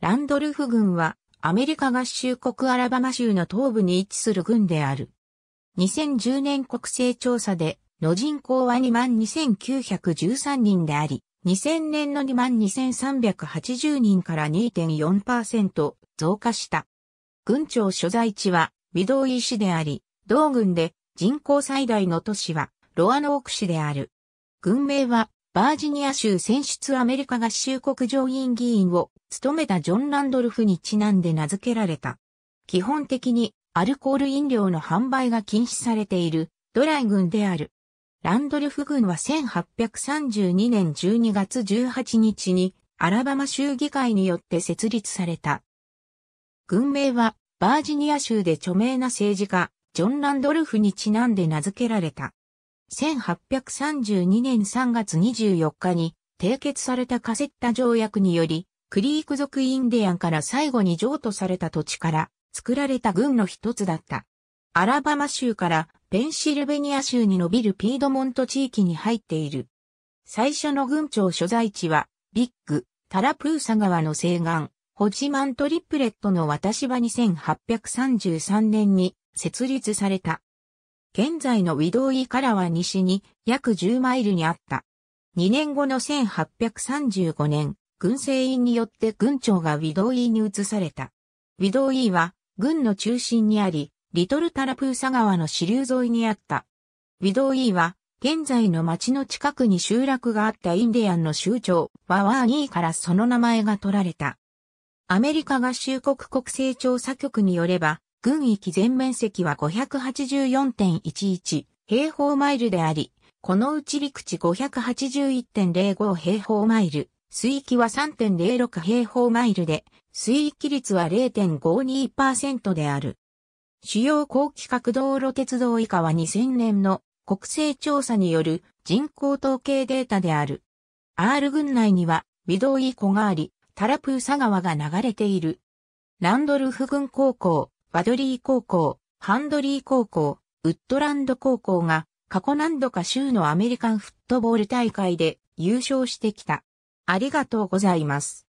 ランドルフ軍はアメリカ合衆国アラバマ州の東部に位置する軍である。2010年国勢調査での人口は22,913人であり、2000年の22,380人から2.4%増加した。軍庁所在地はビドイ市であり、同軍で人口最大の都市はロアノーク市である。軍名はバージニア州選出アメリカ合衆国上院議員を務めたジョン・ランドルフにちなんで名付けられた。基本的にアルコール飲料の販売が禁止されているドライ軍である。ランドルフ軍は1832年12月18日にアラバマ州議会によって設立された。軍名はバージニア州で著名な政治家、ジョン・ランドルフにちなんで名付けられた。1832年3月24日に締結されたカセッタ条約により、クリーク族インディアンから最後に譲渡された土地から作られた軍の一つだった。アラバマ州からペンシルベニア州に伸びるピードモント地域に入っている。最初の軍庁所在地は、ビッグ、タラプーサ川の西岸、ホジマントリプレットの渡し場に1833年に設立された。現在のウィドウイからは西に約10マイルにあった。2年後の1835年、軍政院によって軍長がウィドウイに移された。ウィドウイは軍の中心にあり、リトルタラプーサ川の支流沿いにあった。ウィドウイは現在の町の近くに集落があったインディアンの州長、ワワーニーからその名前が取られた。アメリカ合衆国国勢調査局によれば、軍域全面積は584.11平方マイルであり、このうち陸地581.05平方マイル、水域は3.06平方マイルで、水域率は0.52%である。主要高規格道路鉄道以下は2000年の国勢調査による人口統計データである。R 軍内には、微動ウイ湖があり、タラプーサ川が流れている。ランドルフ軍高校、バドリー高校、ハンドリー高校、ウッドランド高校が過去何度か州のアメリカンフットボール大会で優勝してきた。ありがとうございます。